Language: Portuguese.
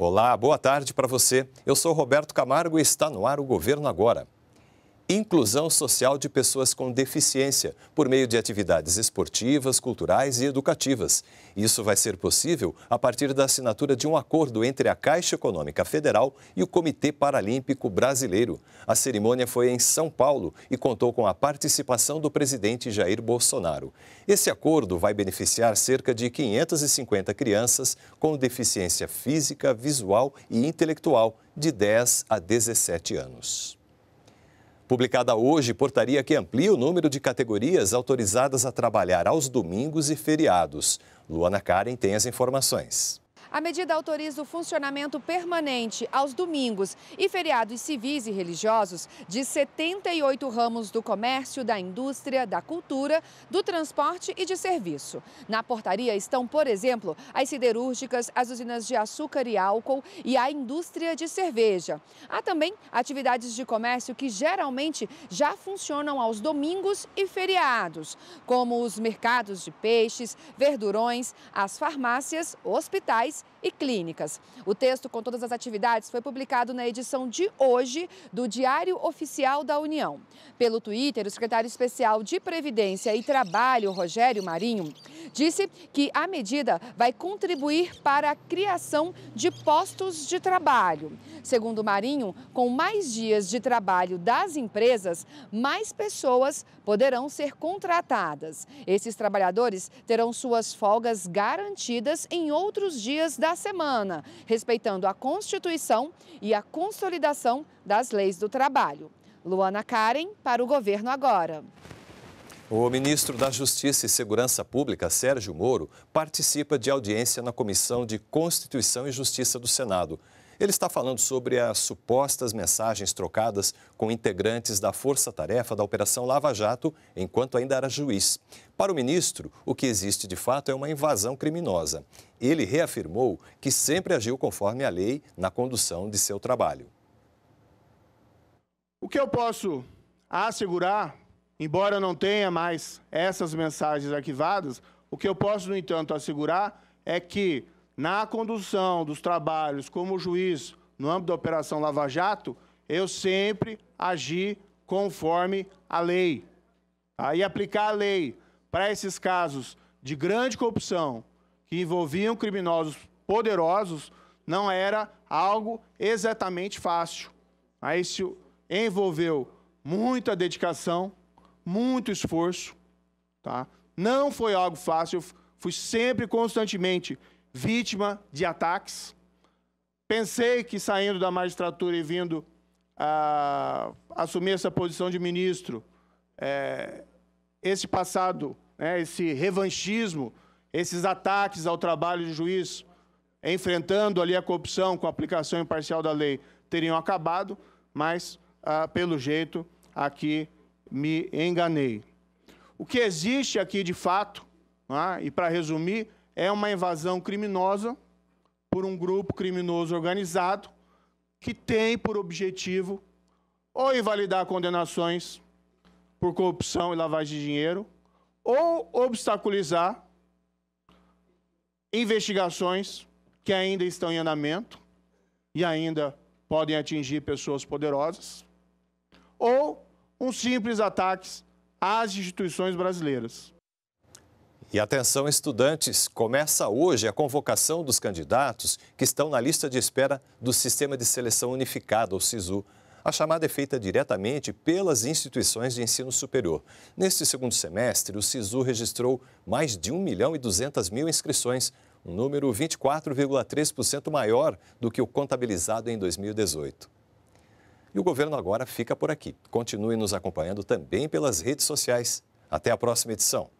Olá, boa tarde para você. Eu sou Roberto Camargo e está no ar o Governo Agora inclusão social de pessoas com deficiência por meio de atividades esportivas, culturais e educativas. Isso vai ser possível a partir da assinatura de um acordo entre a Caixa Econômica Federal e o Comitê Paralímpico Brasileiro. A cerimônia foi em São Paulo e contou com a participação do presidente Jair Bolsonaro. Esse acordo vai beneficiar cerca de 550 crianças com deficiência física, visual e intelectual de 10 a 17 anos. Publicada hoje, portaria que amplia o número de categorias autorizadas a trabalhar aos domingos e feriados. Luana Karen tem as informações. A medida autoriza o funcionamento permanente aos domingos e feriados civis e religiosos de 78 ramos do comércio, da indústria, da cultura, do transporte e de serviço. Na portaria estão, por exemplo, as siderúrgicas, as usinas de açúcar e álcool e a indústria de cerveja. Há também atividades de comércio que geralmente já funcionam aos domingos e feriados, como os mercados de peixes, verdurões, as farmácias, hospitais e clínicas. O texto com todas as atividades foi publicado na edição de hoje do Diário Oficial da União. Pelo Twitter, o secretário especial de Previdência e Trabalho, Rogério Marinho, disse que a medida vai contribuir para a criação de postos de trabalho. Segundo Marinho, com mais dias de trabalho das empresas, mais pessoas poderão ser contratadas. Esses trabalhadores terão suas folgas garantidas em outros dias dias da semana, respeitando a Constituição e a consolidação das leis do trabalho. Luana Karen, para o Governo Agora. O ministro da Justiça e Segurança Pública, Sérgio Moro, participa de audiência na Comissão de Constituição e Justiça do Senado. Ele está falando sobre as supostas mensagens trocadas com integrantes da Força Tarefa da Operação Lava Jato, enquanto ainda era juiz. Para o ministro, o que existe de fato é uma invasão criminosa. Ele reafirmou que sempre agiu conforme a lei na condução de seu trabalho. O que eu posso assegurar, embora não tenha mais essas mensagens arquivadas, o que eu posso, no entanto, assegurar é que na condução dos trabalhos como juiz no âmbito da Operação Lava Jato, eu sempre agi conforme a lei. Tá? e aplicar a lei para esses casos de grande corrupção que envolviam criminosos poderosos não era algo exatamente fácil. Aí isso envolveu muita dedicação, muito esforço, tá? Não foi algo fácil, eu fui sempre constantemente vítima de ataques. Pensei que saindo da magistratura e vindo a assumir essa posição de ministro, é, esse passado, né, esse revanchismo, esses ataques ao trabalho de juiz, enfrentando ali a corrupção com a aplicação imparcial da lei, teriam acabado, mas, ah, pelo jeito, aqui me enganei. O que existe aqui de fato, ah, e para resumir, é uma invasão criminosa por um grupo criminoso organizado que tem por objetivo ou invalidar condenações por corrupção e lavagem de dinheiro, ou obstaculizar investigações que ainda estão em andamento e ainda podem atingir pessoas poderosas, ou um simples ataque às instituições brasileiras. E atenção, estudantes, começa hoje a convocação dos candidatos que estão na lista de espera do Sistema de Seleção Unificada, ou SISU. A chamada é feita diretamente pelas instituições de ensino superior. Neste segundo semestre, o SISU registrou mais de 1 milhão e 200 mil inscrições, um número 24,3% maior do que o contabilizado em 2018. E o governo agora fica por aqui. Continue nos acompanhando também pelas redes sociais. Até a próxima edição.